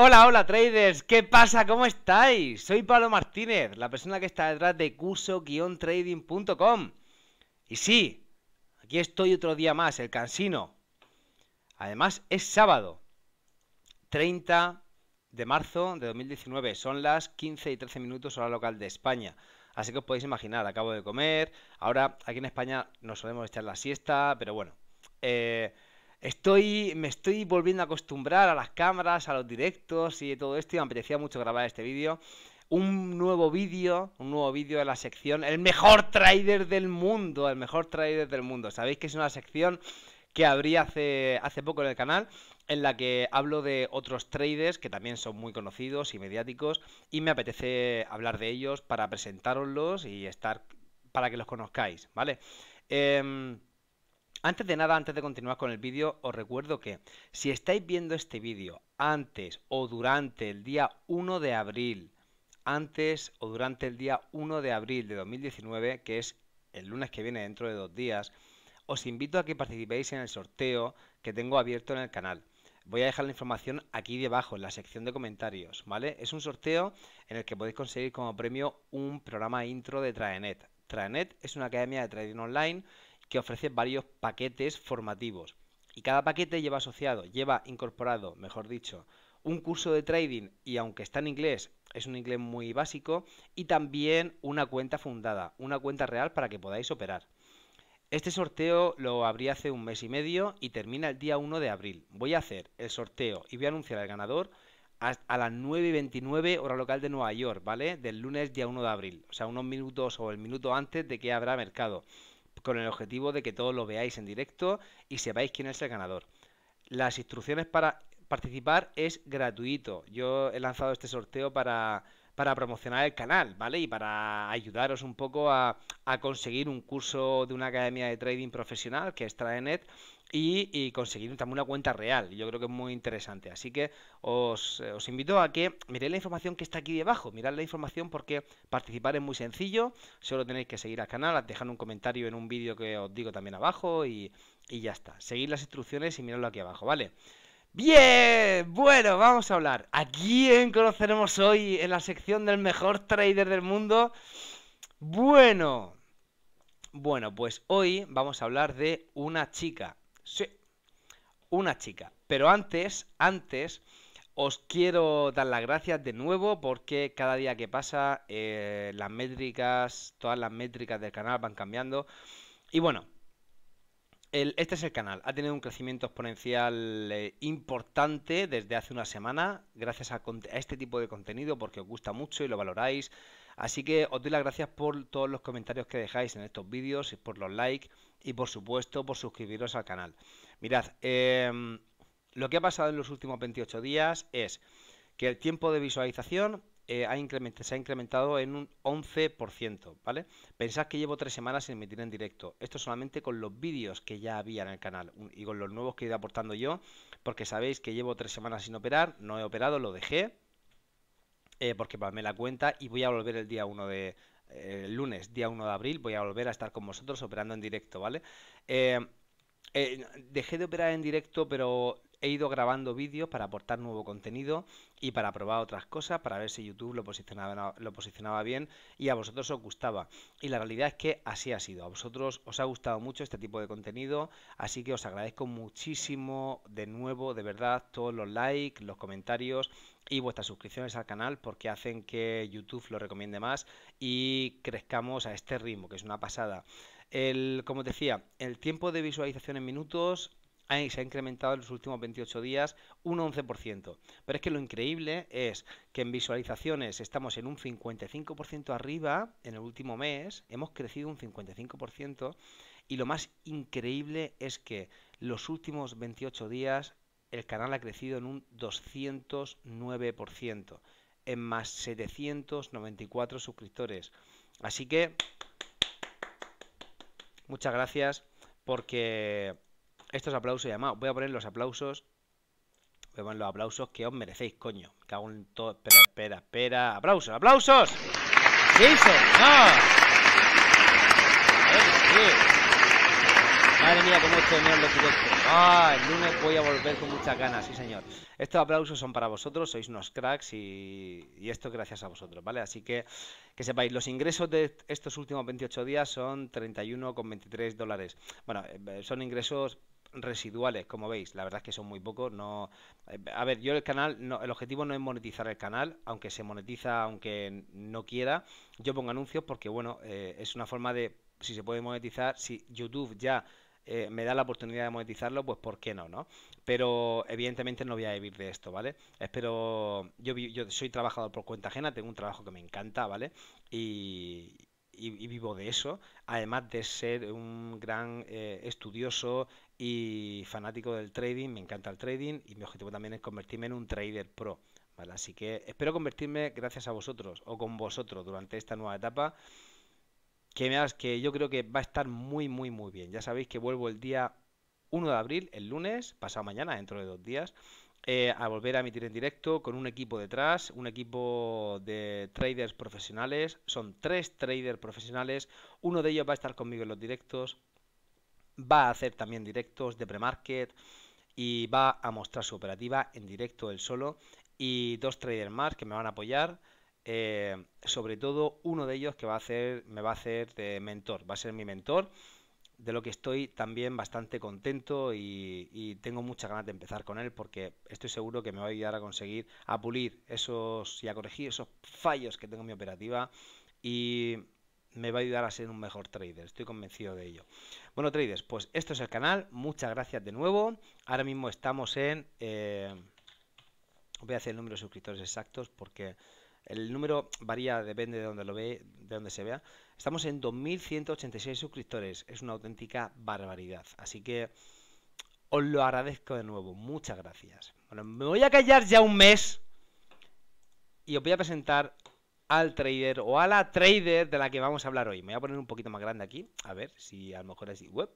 Hola, hola traders, ¿qué pasa? ¿Cómo estáis? Soy Pablo Martínez, la persona que está detrás de curso-trading.com. Y sí, aquí estoy otro día más, el cansino. Además, es sábado, 30 de marzo de 2019. Son las 15 y 13 minutos hora local de España. Así que os podéis imaginar, acabo de comer. Ahora aquí en España nos solemos echar la siesta, pero bueno. Eh, Estoy, me estoy volviendo a acostumbrar a las cámaras, a los directos y todo esto y me apetecía mucho grabar este vídeo. Un nuevo vídeo, un nuevo vídeo de la sección El mejor trader del mundo, el mejor trader del mundo. Sabéis que es una sección que abrí hace, hace poco en el canal en la que hablo de otros traders que también son muy conocidos y mediáticos y me apetece hablar de ellos para presentároslos y estar para que los conozcáis, ¿vale? Eh, antes de nada, antes de continuar con el vídeo, os recuerdo que si estáis viendo este vídeo antes o durante el día 1 de abril, antes o durante el día 1 de abril de 2019, que es el lunes que viene dentro de dos días, os invito a que participéis en el sorteo que tengo abierto en el canal. Voy a dejar la información aquí debajo, en la sección de comentarios, ¿vale? Es un sorteo en el que podéis conseguir como premio un programa intro de Traenet. Traenet es una academia de trading online que ofrece varios paquetes formativos. Y cada paquete lleva asociado, lleva incorporado, mejor dicho, un curso de trading y aunque está en inglés, es un inglés muy básico, y también una cuenta fundada, una cuenta real para que podáis operar. Este sorteo lo abrí hace un mes y medio y termina el día 1 de abril. Voy a hacer el sorteo y voy a anunciar al ganador a las 9 y hora local de Nueva York, ¿vale? Del lunes día 1 de abril, o sea, unos minutos o el minuto antes de que habrá mercado con el objetivo de que todos lo veáis en directo y sepáis quién es el ganador. Las instrucciones para participar es gratuito. Yo he lanzado este sorteo para, promocionar el canal, ¿vale? Y para ayudaros un poco a, a conseguir un curso de una academia de trading profesional que es Traenet y, conseguir también una cuenta real. Yo creo que es muy interesante. Así que eh, os, invito a que miréis la información que está aquí debajo. Mirad la información porque participar es muy sencillo. Solo tenéis que seguir al canal, dejar un comentario en un vídeo que os digo también abajo y, y ya está. Seguid las instrucciones y miradlo aquí abajo, ¿vale? Bien, bueno, vamos a hablar. ¿A quién conoceremos hoy en la sección del mejor trader del mundo? Bueno, bueno, pues hoy vamos a hablar de una chica. Sí, una chica. Pero antes, antes, os quiero dar las gracias de nuevo porque cada día que pasa eh, las métricas, todas las métricas del canal van cambiando. Y bueno, este es el canal. Ha tenido un crecimiento exponencial eh, importante desde hace una semana gracias a, a este tipo de contenido porque os gusta mucho y lo valoráis. Así que os doy las gracias por todos los comentarios que dejáis en estos vídeos, por los likes y por supuesto por suscribiros al canal. Mirad, em, lo que ha pasado en los últimos 28 días es que el tiempo de visualización eh, se ha incrementado en un 11%, ¿vale? Pensad que llevo tres semanas sin emitir en directo. Esto solamente con los vídeos que ya había en el canal y con los nuevos que he ido aportando yo, porque sabéis que llevo tres semanas sin operar, no he operado, lo dejé, eh, porque me la cuenta y voy a volver el día 1 de... Eh, lunes, día 1 de abril, voy a volver a estar con vosotros operando en directo, ¿vale? Eh, dejé de operar en directo, pero he ido grabando vídeos para aportar nuevo contenido y para probar otras cosas, para ver si YouTube lo posicionaba, lo posicionaba bien y a vosotros os gustaba. Y la realidad es que así ha sido. A vosotros os ha gustado mucho este tipo de contenido, así que os agradezco muchísimo de nuevo, de verdad, todos los likes, los comentarios y vuestras suscripciones al canal porque hacen que YouTube lo recomiende más y crezcamos a este ritmo, que es una pasada. El, como decía, el tiempo de visualización en minutos se ha incrementado en los últimos 28 días un 11%. Pero es que lo increíble es que en visualizaciones estamos en un 55% arriba en el último mes, hemos crecido un 55%, y lo más increíble es que los últimos 28 días el canal ha crecido en un 209%, en más 794 suscriptores. Así que, muchas gracias porque estos aplausos y voy a poner los aplausos. Voy a poner los aplausos que os merecéis, coño. cago en todo. Espera, espera, espera. ¡Aplausos! ¡Aplausos! ¡Sí, señor! ¡No! Madre mía, cómo estoy señor, los Ah, el lunes voy a volver con muchas ganas, sí señor. Estos aplausos son para vosotros, sois unos cracks y, y esto gracias a vosotros, ¿vale? Así que que sepáis, los ingresos de estos últimos 28 días son 31,23 dólares. Bueno, eh, son ingresos residuales, como veis, la verdad es que son muy pocos, no a ver, yo el canal no, el objetivo no es monetizar el canal, aunque se monetiza aunque no quiera, yo pongo anuncios porque bueno, eh, es una forma de si se puede monetizar, si YouTube ya eh, me da la oportunidad de monetizarlo, pues por qué no, ¿no? Pero evidentemente no voy a vivir de esto, ¿vale? Espero, yo, yo soy trabajador por cuenta ajena, tengo un trabajo que me encanta, ¿vale? Y, vivo de eso, además de ser un gran eh, estudioso y fanático del trading, me encanta el trading y mi objetivo también es convertirme en un trader pro. Así que espero convertirme gracias a vosotros o con vosotros durante esta nueva etapa que, me que yo creo que va a estar muy, muy, muy bien. Ya sabéis que vuelvo el día 1 de abril, el lunes, pasado mañana, dentro de dos días. Eh, a volver a emitir en directo con un equipo detrás, un equipo de traders profesionales. Son tres traders profesionales. Uno de ellos va a estar conmigo en los directos, va a hacer también directos de premarket y va a mostrar su operativa en directo él solo y dos traders más que me van a apoyar. Eh, sobre todo uno de ellos que va a hacer, me va a hacer de mentor, va a ser mi mentor, de lo que estoy también bastante contento y, y tengo muchas ganas de empezar con él porque estoy seguro que me va a ayudar a conseguir, a pulir esos y a corregir esos fallos que tengo en mi operativa y me va a ayudar a ser un mejor trader, estoy convencido de ello. Bueno, traders, pues esto es el canal, muchas gracias de nuevo. Ahora mismo estamos en... Eh, voy a hacer el número de suscriptores exactos porque el número varía, depende de donde lo ve, de donde se vea. Estamos en 2.186 suscriptores, es una auténtica barbaridad. Así que os lo agradezco de nuevo, muchas gracias. Bueno, me voy a callar ya un mes y os voy a presentar al trader o a la trader de la que vamos a hablar hoy. Me voy a poner un poquito más grande aquí, a ver si a lo mejor es... Web,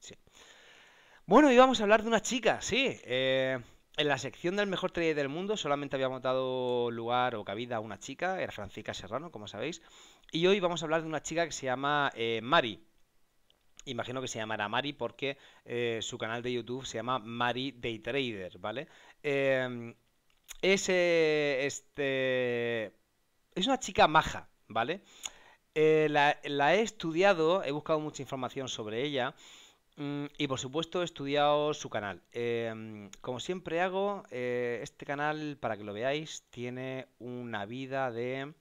sí. Bueno, hoy vamos a hablar de una chica, sí. Eh, en la sección del mejor trader del mundo solamente habíamos dado lugar o cabida a una chica, era Francisca Serrano, como sabéis. Y hoy vamos a hablar de una chica que se llama eh, Mari. Imagino que se llamará Mari porque eh, su canal de YouTube se llama Mari Day Trader, ¿vale? Ese... este es una chica maja, ¿vale? Eh, la, he estudiado, he buscado mucha información sobre ella mm, y por supuesto he estudiado su canal. Em, como siempre hago, eh, este canal, para que lo veáis, tiene una vida de,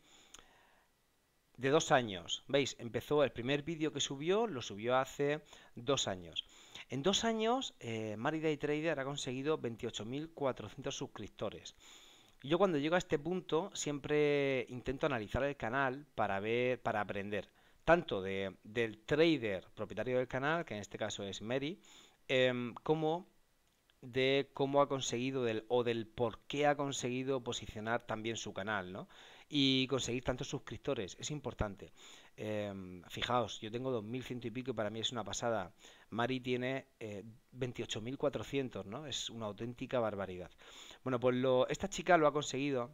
de dos años. ¿Veis? Empezó el primer vídeo que subió, lo subió hace dos años. En dos años, eh, Mariday Trader ha conseguido 28.400 suscriptores. Yo cuando llego a este punto siempre intento analizar el canal para ver, para aprender tanto del trader propietario del canal, que en este caso es Mary, em, como de cómo ha conseguido o del por qué ha conseguido posicionar también su canal, ¿no? Y conseguir tantos suscriptores, es importante. Em, fijaos, yo tengo 2.100 y pico y para mí es una pasada. Mari tiene 28.400, eh, ¿no? Es una auténtica barbaridad. Bueno, pues lo, esta chica lo ha conseguido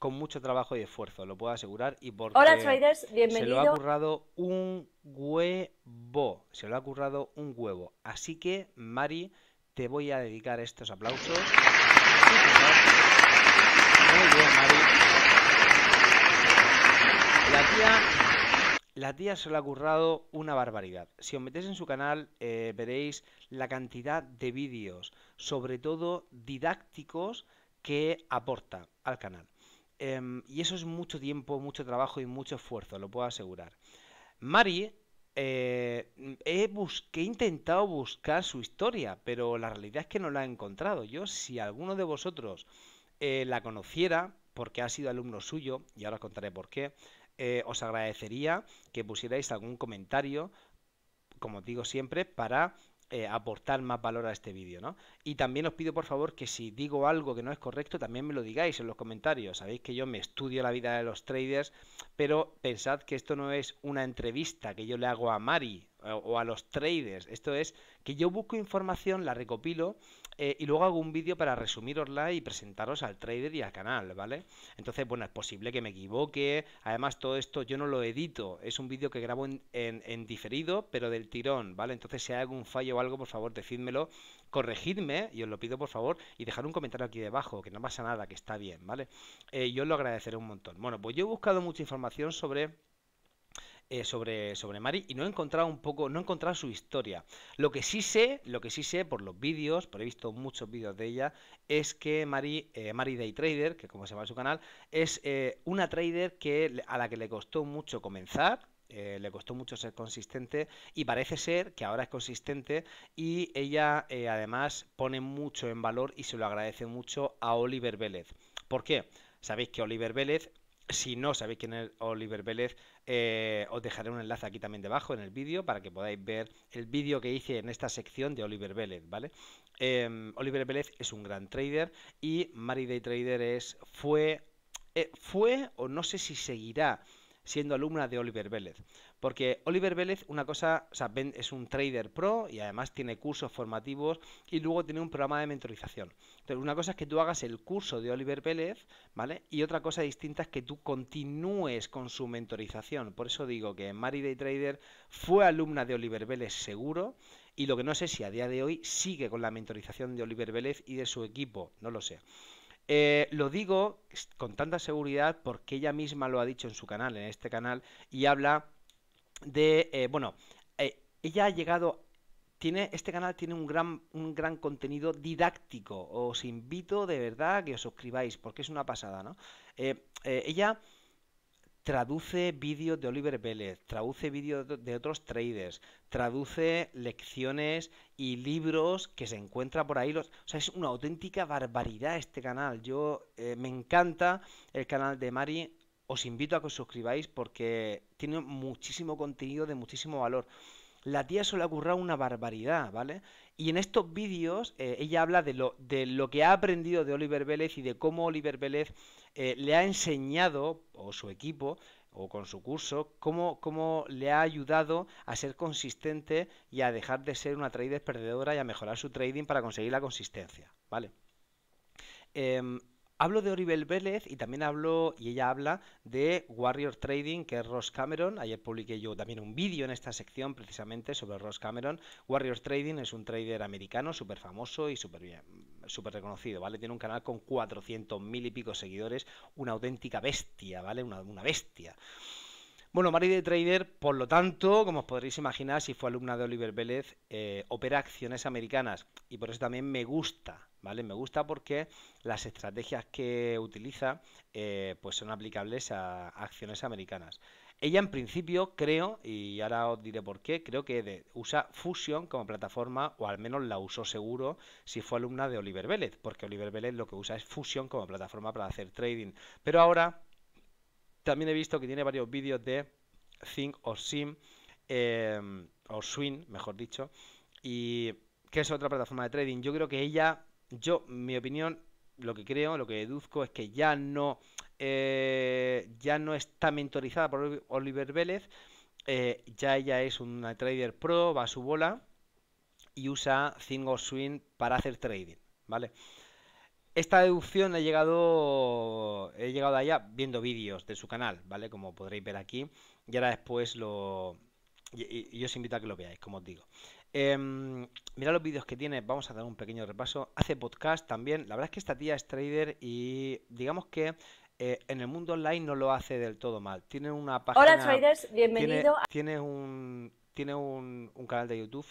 con mucho trabajo y esfuerzo, lo puedo asegurar. Y porque Hola traders, bienvenido. Se lo ha currado un huevo, se lo ha currado un huevo. Así que, Mari, te voy a dedicar estos aplausos. Muy bien, Mari. La tía la tía se lo ha currado una barbaridad. Si os metéis en su canal eh, veréis la cantidad de vídeos, sobre todo didácticos, que aporta al canal. Em, y eso es mucho tiempo, mucho trabajo y mucho esfuerzo, lo puedo asegurar. Mari, eh, he, he intentado buscar su historia, pero la realidad es que no la he encontrado. Yo, si alguno de vosotros eh, la conociera, porque ha sido alumno suyo, y ahora os contaré por qué, eh, os agradecería que pusierais algún comentario, como digo siempre, para eh, aportar más valor a este vídeo, ¿no? Y también os pido por favor que si digo algo que no es correcto, también me lo digáis en los comentarios. Sabéis que yo me estudio la vida de los traders pero pensad que esto no es una entrevista que yo le hago a Mari eh, o a los traders, esto es que yo busco información, la recopilo eh, y luego hago un vídeo para resumirosla y presentaros al trader y al canal, ¿vale? Entonces, bueno, es posible que me equivoque, además todo esto yo no lo edito, es un vídeo que grabo en, en diferido, pero del tirón, ¿vale? Entonces si hay algún fallo o algo, por favor, decídmelo corregidme, y os lo pido por favor, y dejar un comentario aquí debajo, que no pasa nada, que está bien, ¿vale? Eh, yo os lo agradeceré un montón. Bueno, pues yo he buscado mucha información sobre... Eh, sobre, sobre Mari y no he encontrado un poco, no he encontrado su historia. Lo que sí sé, lo que sí sé por los vídeos, por he visto muchos vídeos de ella, es que Mari, eh, Mari Day Trader, que como se llama su canal, es una trader que, a la que le costó mucho comenzar, eh, le costó mucho ser consistente y parece ser que ahora es consistente y ella eh, además pone mucho en valor y se lo agradece mucho a Oliver Vélez. ¿Por qué? Sabéis que Oliver Vélez si no sabéis quién es Oliver Vélez, eh, os dejaré un enlace aquí también debajo en el vídeo para que podáis ver el vídeo que hice en esta sección de Oliver Vélez, ¿vale? Em, Oliver Vélez es un gran trader y Mariday Trader es, fue, fue o no sé si seguirá siendo alumna de Oliver Vélez. Porque Oliver Vélez, una cosa, es un trader pro y además tiene cursos formativos y luego tiene un programa de mentorización. Entonces, una cosa es que tú hagas el curso de Oliver Vélez, ¿vale? Y otra cosa distinta es que tú continúes con su mentorización. Por eso digo que Mary Day Trader fue alumna de Oliver Vélez seguro y lo que no sé si a día de hoy sigue con la mentorización de Oliver Vélez y de su equipo, no lo sé. Eh, lo digo con tanta seguridad porque ella misma lo ha dicho en su canal, en este canal, y habla de, eh, bueno, eh, ella ha llegado tiene, este canal tiene un gran, un gran contenido didáctico. Os invito de verdad a que os suscribáis, porque es una pasada, ¿no? ella traduce vídeos de Oliver Vélez, traduce vídeos de otros traders, traduce lecciones y libros que se encuentra por ahí. o sea, es una auténtica barbaridad este canal. Yo eh, me encanta el canal de Mari. Os invito a que os suscribáis porque tiene muchísimo contenido de muchísimo valor. La tía suele ha currado una barbaridad, ¿vale? Y en estos vídeos eh, ella habla de lo, de lo que ha aprendido de Oliver Vélez y de cómo Oliver Vélez eh, le ha enseñado, o su equipo, o con su curso, cómo, le ha ayudado a ser consistente y a dejar de ser una trader perdedora y a mejorar su trading para conseguir la consistencia, ¿vale? Em, Hablo de Oribel Vélez y también hablo, y ella habla, de Warrior Trading, que es Ross Cameron. Ayer publiqué yo también un vídeo en esta sección precisamente sobre Ross Cameron. Warrior Trading es un trader americano súper famoso y súper bien súper reconocido, ¿vale? Tiene un canal con 400 mil y pico seguidores, una auténtica bestia, ¿vale? una bestia. Bueno, Mary de Trader, por lo tanto, como os podréis imaginar, si fue alumna de Oliver Vélez, eh, opera acciones americanas y por eso también me gusta, ¿vale? Me gusta porque las estrategias que utiliza eh, pues son aplicables a acciones americanas. Ella en principio creo, y ahora os diré por qué, creo que usa Fusion como plataforma, o al menos la usó seguro si fue alumna de Oliver Vélez, porque Oliver Vélez lo que usa es Fusion como plataforma para hacer trading. Pero ahora también he visto que tiene varios vídeos de Think o Sim, em, o Swing, mejor dicho, y que es otra plataforma de trading. Yo creo que ella, yo, mi opinión, lo que creo, lo que deduzco es que ya no, eh, ya no está mentorizada por Oliver Vélez. Eh, ya ella es una trader pro, va a su bola y usa Think or Swing para hacer trading, ¿vale? Esta deducción he llegado, he llegado allá viendo vídeos de su canal, ¿vale? Como podréis ver aquí. Y ahora después lo... Y, os invito a que lo veáis, como os digo. Eh, mirad los vídeos que tiene, vamos a dar un pequeño repaso. Hace podcast también. La verdad es que esta tía es trader y digamos que eh, en el mundo online no lo hace del todo mal. Tiene una página. Hola traders, bienvenido. a... tiene un, tiene un, un, canal de YouTube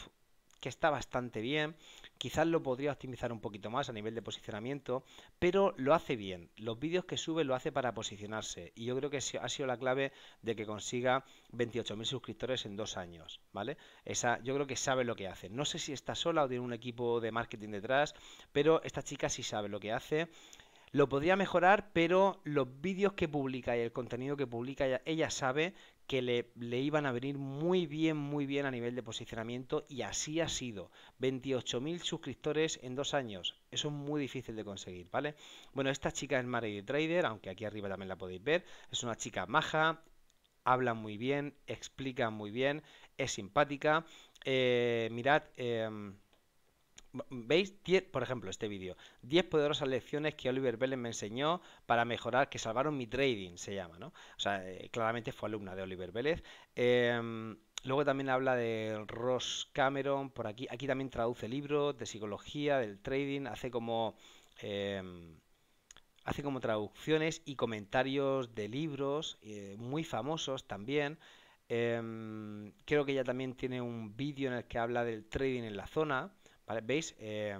que está bastante bien. Quizás lo podría optimizar un poquito más a nivel de posicionamiento, pero lo hace bien. Los vídeos que sube lo hace para posicionarse. Y yo creo que ha sido la clave de que consiga 28.000 suscriptores en dos años. ¿vale? Esa, yo creo que sabe lo que hace. No sé si está sola o tiene un equipo de marketing detrás, pero esta chica sí sabe lo que hace. Lo podría mejorar, pero los vídeos que publica y el contenido que publica, ella, ella sabe que le, iban a venir muy bien, muy bien a nivel de posicionamiento y así ha sido. 28.000 suscriptores en dos años. Eso es muy difícil de conseguir, ¿vale? Bueno, esta chica es Mary Trader, aunque aquí arriba también la podéis ver. Es una chica maja, habla muy bien, explica muy bien, es simpática. Eh, mirad... Em, veis, por ejemplo, este vídeo, 10 poderosas lecciones que Oliver Vélez me enseñó para mejorar, que salvaron mi trading, se llama, ¿no? O sea, eh, claramente fue alumna de Oliver Vélez. Em, luego también habla de Ross Cameron, por aquí, aquí también traduce libros de psicología, del trading, hace como em, hace como traducciones y comentarios de libros eh, muy famosos también. Em, creo que ella también tiene un vídeo en el que habla del trading en la zona. ¿Veis? Eh,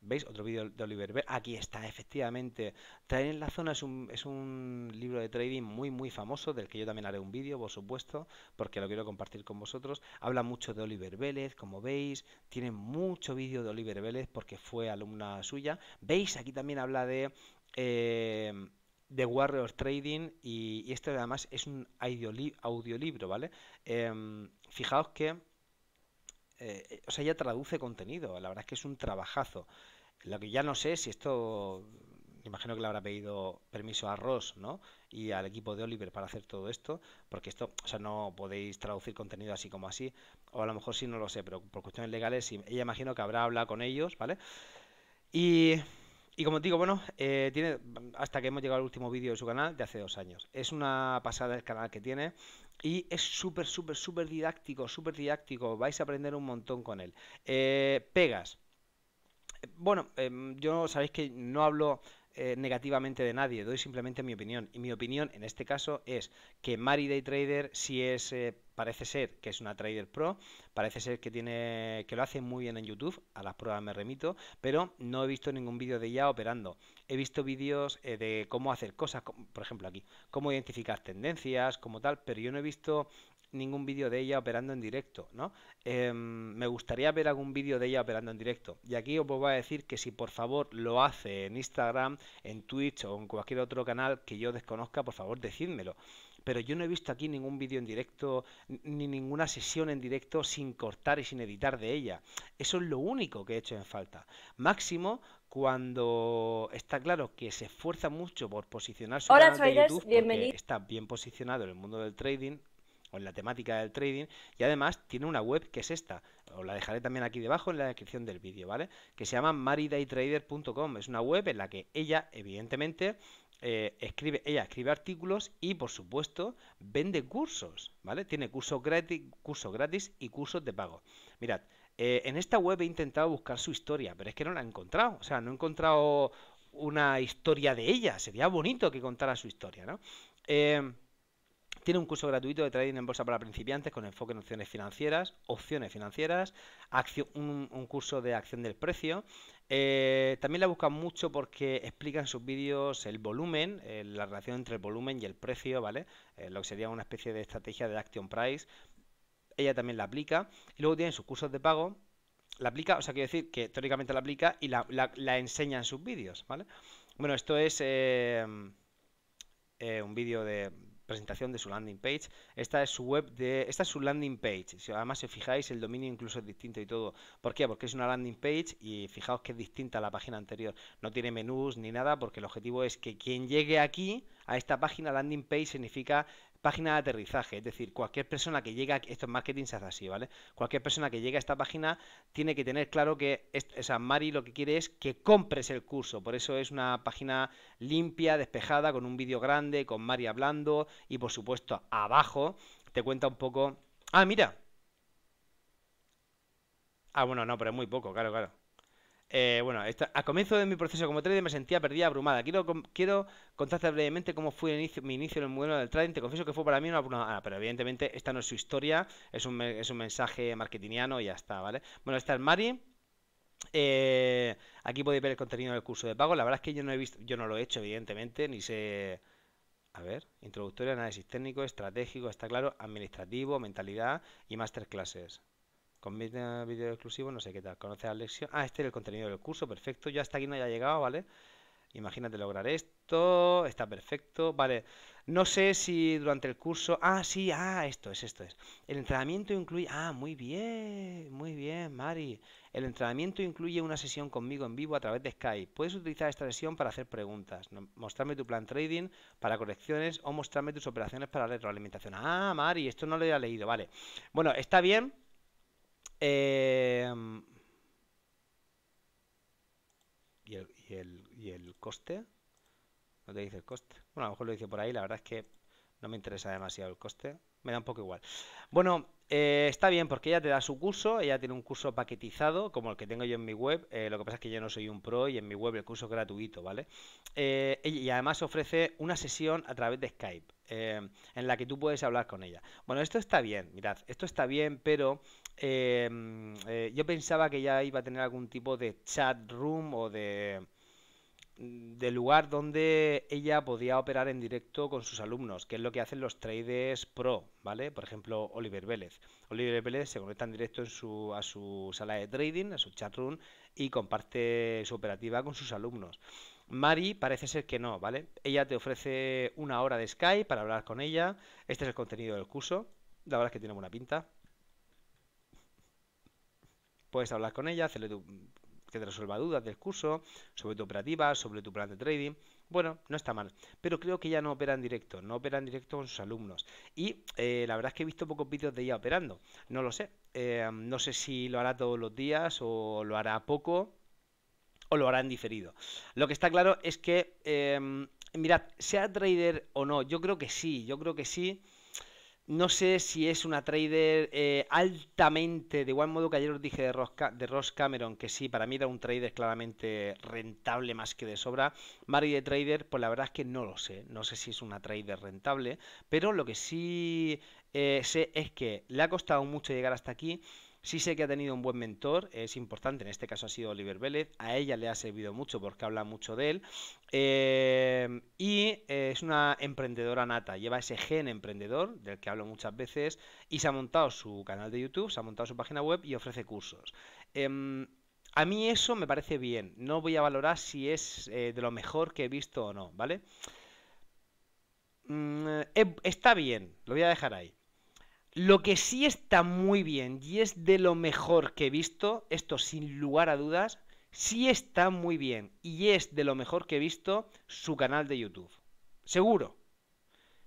¿Veis? Otro vídeo de Oliver Vélez. Aquí está, efectivamente. Traer en la zona es un, libro de trading muy, muy famoso, del que yo también haré un vídeo, por supuesto, porque lo quiero compartir con vosotros. Habla mucho de Oliver Vélez, como veis. Tiene mucho vídeo de Oliver Vélez porque fue alumna suya. ¿Veis? Aquí también habla de... Eh, de Warriors Trading y, este además es un audiolibro, ¿vale? Em, fijaos que eh, o sea, ella traduce contenido, la verdad es que es un trabajazo. Lo que ya no sé si esto, imagino que le habrá pedido permiso a Ross, ¿no? Y al equipo de Oliver para hacer todo esto, porque esto, o sea, no podéis traducir contenido así como así, o a lo mejor sí, no lo sé, pero por cuestiones legales, ella imagino que habrá hablado con ellos, ¿vale? Y como digo, bueno, eh, tiene hasta que hemos llegado al último vídeo de su canal de hace dos años. Es una pasada el canal que tiene. Y es súper, súper, súper didáctico, súper didáctico. Vais a aprender un montón con él. Eh, pegas. Bueno, em, yo sabéis que no hablo eh, negativamente de nadie, doy simplemente mi opinión. Y mi opinión en este caso es que Mari Day Trader si es, eh, parece ser que es una Trader Pro, parece ser que, tiene, que lo hace muy bien en YouTube, a las pruebas me remito, pero no he visto ningún vídeo de ella operando. He visto vídeos eh, de cómo hacer cosas, por ejemplo aquí, cómo identificar tendencias, como tal, pero yo no he visto ningún vídeo de ella operando en directo, ¿no? Em, me gustaría ver algún vídeo de ella operando en directo. Y aquí os voy a decir que si por favor lo hace en Instagram, en Twitch o en cualquier otro canal que yo desconozca, por favor decídmelo. Pero yo no he visto aquí ningún vídeo en directo, ni ninguna sesión en directo sin cortar y sin editar de ella. Eso es lo único que he hecho en falta. Máximo cuando está claro que se esfuerza mucho por posicionar su Hola, canal de está bien posicionado en el mundo del trading, o en la temática del trading. Y además tiene una web que es esta, os la dejaré también aquí debajo en la descripción del vídeo, ¿vale? Que se llama maridaytrader.com. Es una web en la que ella, evidentemente, eh, escribe, ella escribe artículos y, por supuesto, vende cursos, ¿vale? Tiene cursos gratis, cursos gratis y cursos de pago. Mirad, eh, en esta web he intentado buscar su historia, pero es que no la he encontrado. O sea, no he encontrado una historia de ella. Sería bonito que contara su historia, ¿no? Eh, tiene un curso gratuito de trading en bolsa para principiantes con enfoque en opciones financieras, opciones financieras, un, curso de acción del precio. Eh, también la busca mucho porque explica en sus vídeos el volumen, eh, la relación entre el volumen y el precio, ¿vale? Eh, lo que sería una especie de estrategia de action price. Ella también la aplica. Y luego tiene sus cursos de pago. La aplica, o sea, quiero decir que teóricamente la aplica y la, la enseña en sus vídeos, ¿vale? Bueno, esto es un vídeo de presentación de su landing page. Esta es su web de. Esta es su landing page. Si además se fijáis, el dominio incluso es distinto y todo. ¿Por qué? Porque es una landing page y fijaos que es distinta a la página anterior. No tiene menús ni nada, porque el objetivo es que quien llegue aquí a esta página landing page significa página de aterrizaje. Es decir, cualquier persona que llega a, esto marketing se hace así, ¿vale? Cualquier persona que llega a esta página tiene que tener claro que, es, Mari lo que quiere es que compres el curso. Por eso es una página limpia, despejada, con un vídeo grande, con Mari hablando y por supuesto abajo te cuenta un poco... Ah, mira. Ah, bueno, no, pero es muy poco, claro, claro. Eh, bueno, a comienzo de mi proceso como trader me sentía perdida, abrumada. Quiero, contarte brevemente cómo fue mi inicio en el modelo del trading. Te confieso que fue para mí una abrumada, ah, pero evidentemente esta no es su historia, es un, mensaje marketingiano y ya está, ¿vale? Bueno, esta es Mari. Eh, aquí podéis ver el contenido del curso de pago. La verdad es que yo no he visto, yo no lo he hecho, evidentemente, ni sé. A ver, introductorio, análisis técnico, estratégico, está claro, administrativo, mentalidad y masterclasses. Con eh, vídeo exclusivo, no sé qué tal. Conoce la lección. Ah, este es el contenido del curso, perfecto. Yo hasta aquí no haya llegado, ¿vale? Imagínate lograr esto, está perfecto, vale. No sé si durante el curso... Ah, sí, ah, esto es, esto es. El entrenamiento incluye... Ah, muy bien, muy bien, Mari. El entrenamiento incluye una sesión conmigo en vivo a través de Skype. Puedes utilizar esta sesión para hacer preguntas, mostrarme tu plan trading para correcciones o mostrarme tus operaciones para retroalimentación. Ah, Mari, esto no lo había leído, vale. Bueno, está bien Em, ¿y, el, y, el, coste? No te dice el coste. Bueno, a lo mejor lo dice por ahí, la verdad es que no me interesa demasiado el coste. Me da un poco igual. Bueno, eh, está bien porque ella te da su curso, ella tiene un curso paquetizado como el que tengo yo en mi web, eh, lo que pasa es que yo no soy un pro y en mi web el curso es gratuito, ¿vale? Eh, y además ofrece una sesión a través de Skype. Em, en la que tú puedes hablar con ella. Bueno, esto está bien, mirad, esto está bien, pero em, eh, yo pensaba que ya iba a tener algún tipo de chat room o de, lugar donde ella podía operar en directo con sus alumnos, que es lo que hacen los traders pro, ¿vale? Por ejemplo, Oliver Vélez. Oliver Vélez se conecta en directo en a su sala de trading, a su chat room, y comparte su operativa con sus alumnos. Mari parece ser que no, ¿vale? Ella te ofrece una hora de Skype para hablar con ella. Este es el contenido del curso. La verdad es que tiene buena pinta. Puedes hablar con ella, hacerle que te resuelva dudas del curso, sobre tu operativa, sobre tu plan de trading. Bueno, no está mal, pero creo que ella no opera en directo, no opera en directo con sus alumnos. Y eh, la verdad es que he visto pocos vídeos de ella operando, no lo sé. Eh, no sé si lo hará todos los días o lo hará poco, o lo harán diferido. Lo que está claro es que, em, mirad, sea trader o no, yo creo que sí, yo creo que sí. No sé si es una trader eh, altamente, de igual modo que ayer os dije de Ross, Cameron, que sí, para mí era un trader claramente rentable más que de sobra. Mario de Trader, pues la verdad es que no lo sé, no sé si es una trader rentable, pero lo que sí eh, sé es que le ha costado mucho llegar hasta aquí Sí sé que ha tenido un buen mentor, es importante, en este caso ha sido Oliver Vélez, a ella le ha servido mucho porque habla mucho de él, eh, y eh, es una emprendedora nata, lleva ese gen emprendedor del que hablo muchas veces, y se ha montado su canal de YouTube, se ha montado su página web y ofrece cursos. Em, a mí eso me parece bien, no voy a valorar si es eh, de lo mejor que he visto o no, ¿vale? Mm, está bien, lo voy a dejar ahí. Lo que sí está muy bien y es de lo mejor que he visto, esto sin lugar a dudas, sí está muy bien y es de lo mejor que he visto su canal de YouTube. Seguro.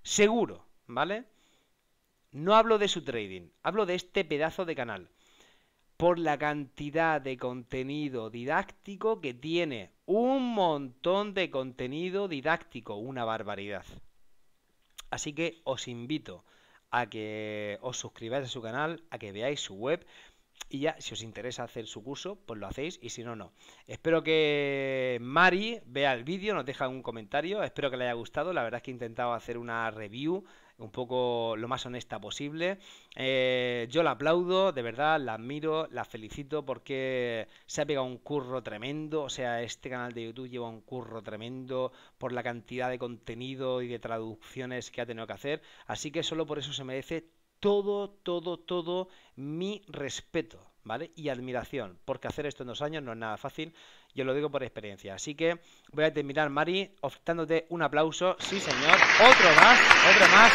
Seguro, ¿vale? No hablo de su trading, hablo de este pedazo de canal. Por la cantidad de contenido didáctico que tiene. Un montón de contenido didáctico, una barbaridad. Así que os invito a que os suscribáis a su canal, a que veáis su web. Y ya, si os interesa hacer su curso, pues lo hacéis y si no, no. Espero que Mari vea el vídeo, nos deja un comentario, espero que le haya gustado. La verdad es que he intentado hacer una review un poco lo más honesta posible. Eh, yo la aplaudo, de verdad, la admiro, la felicito porque se ha pegado un curro tremendo, o sea, este canal de YouTube lleva un curro tremendo por la cantidad de contenido y de traducciones que ha tenido que hacer, así que solo por eso se merece todo, todo, todo mi respeto. ¿vale? Y admiración, porque hacer esto en dos años no es nada fácil, yo lo digo por experiencia. Así que voy a terminar, Mari, ofertándote un aplauso. Sí, señor. Otro más, otro más.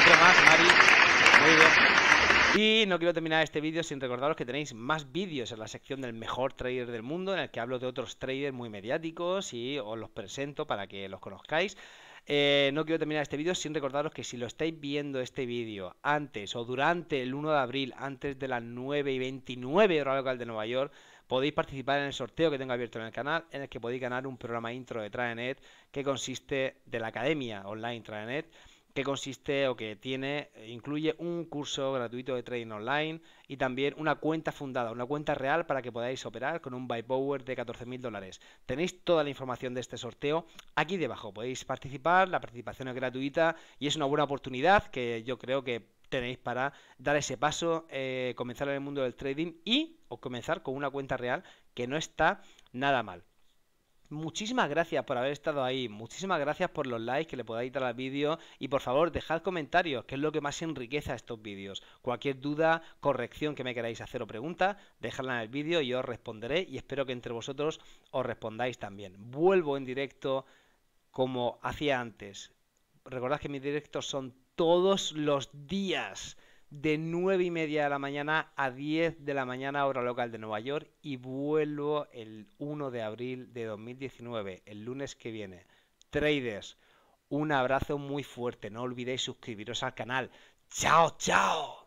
Otro más, Mari. Muy bien. Y no quiero terminar este vídeo sin recordaros que tenéis más vídeos en la sección del mejor trader del mundo, en el que hablo de otros traders muy mediáticos y os los presento para que los conozcáis. Eh, no quiero terminar este vídeo sin recordaros que si lo estáis viendo este vídeo antes o durante el 1 de abril, antes de las 9 y 29 hora local de Nueva York, podéis participar en el sorteo que tengo abierto en el canal, en el que podéis ganar un programa intro de Traenet que consiste de la Academia Online Traenet que consiste o que tiene, eh, incluye un curso gratuito de trading online y también una cuenta fundada, una cuenta real para que podáis operar con un buy power de 14.000 dólares. Tenéis toda la información de este sorteo aquí debajo, podéis participar, la participación es gratuita y es una buena oportunidad que yo creo que tenéis para dar ese paso, eh, comenzar en el mundo del trading y o comenzar con una cuenta real que no está nada mal. Muchísimas gracias por haber estado ahí, muchísimas gracias por los likes que le podáis dar al vídeo y por favor dejad comentarios, que es lo que más enriquece a estos vídeos. Cualquier duda, corrección que me queráis hacer o pregunta, dejadla en el vídeo y yo os responderé y espero que entre vosotros os respondáis también. Vuelvo en directo como hacía antes. Recordad que mis directos son todos los días de 9 y media de la mañana a 10 de la mañana hora local de Nueva York y vuelvo el 1 de abril de 2019, el lunes que viene. Traders, un abrazo muy fuerte, no olvidéis suscribiros al canal. ¡Chao, chao!